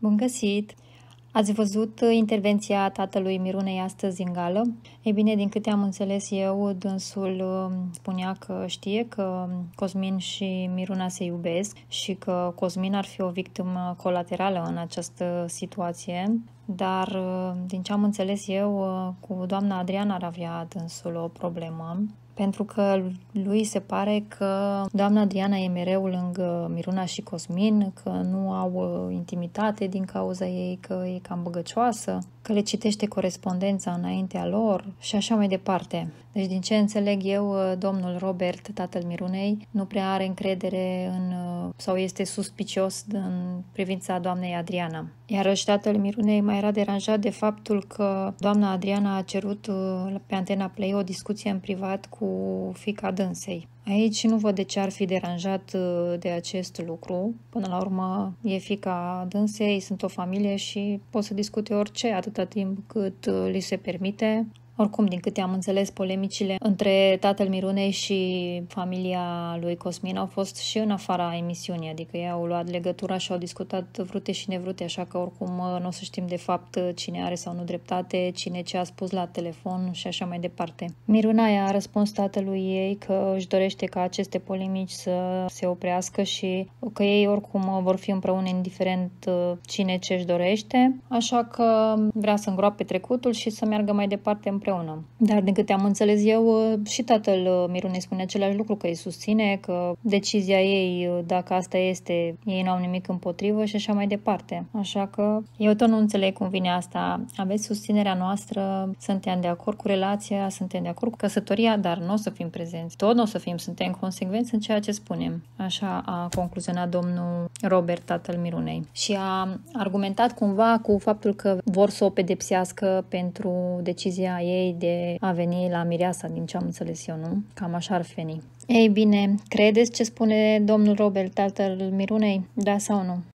Bun găsit! Ați văzut uh, intervenția tatălui Mirunei astăzi în gală? Ei bine, din câte am înțeles eu, dânsul um, spunea că știe că um, Cosmin și Miruna se iubesc și că Cosmin ar fi o victimă colaterală în această situație, dar uh, din ce am înțeles eu, uh, cu doamna Adriana ar avea dânsul o problemă pentru că lui se pare că doamna Adriana e mereu lângă Miruna și Cosmin, că nu au uh, intimitate din cauza ei, că e cam băgăcioasă că le citește corespondența înaintea lor și așa mai departe. Deci, din ce înțeleg eu, uh, domnul Robert, tatăl Mirunei, nu prea are încredere în, uh, sau este suspicios în privința doamnei Adriana. Iar tatăl Mirunei mai era deranjat de faptul că doamna Adriana a cerut uh, pe antena Play o discuție în privat cu fica dânsei. Aici nu văd de ce ar fi deranjat uh, de acest lucru. Până la urmă, e fica dânsei, sunt o familie și pot să discute orice atâta timp cât uh, li se permite. Oricum, din câte am înțeles, polemicile între tatăl Mirunei și familia lui Cosmin au fost și în afara emisiunii, adică ei au luat legătura și au discutat vrute și nevrute, așa că oricum uh, nu o să știm de fapt uh, cine are sau nu dreptate, cine ce a spus la telefon și așa mai departe. Miruna a răspuns tatălui ei că își dorește ca aceste polemici să se oprească și că ei oricum uh, vor fi împreună indiferent cine ce își dorește, așa că vrea să îngroape trecutul și să meargă mai departe împreună împreună. Dar din câte am înțeles eu, uh, și tatăl uh, Mirunei spune același lucru, că îi susține, că decizia ei, uh, dacă asta este, ei nu au nimic împotrivă și așa mai departe. Așa că eu tot nu înțeleg cum vine asta. Aveți susținerea noastră, suntem de acord cu relația, suntem de acord cu căsătoria, dar nu o să fim prezenți. Tot nu o să fim, suntem consecvenți în ceea ce spunem. Așa a concluzionat domnul Robert, tatăl Mirunei. Și a argumentat cumva cu faptul că vor să o pedepsească pentru decizia ei ei de a veni la mireasa, din ce am înțeles eu, nu? Cam așa ar veni. Ei bine, credeți ce spune domnul Robert, tatăl Mirunei? Da sau nu?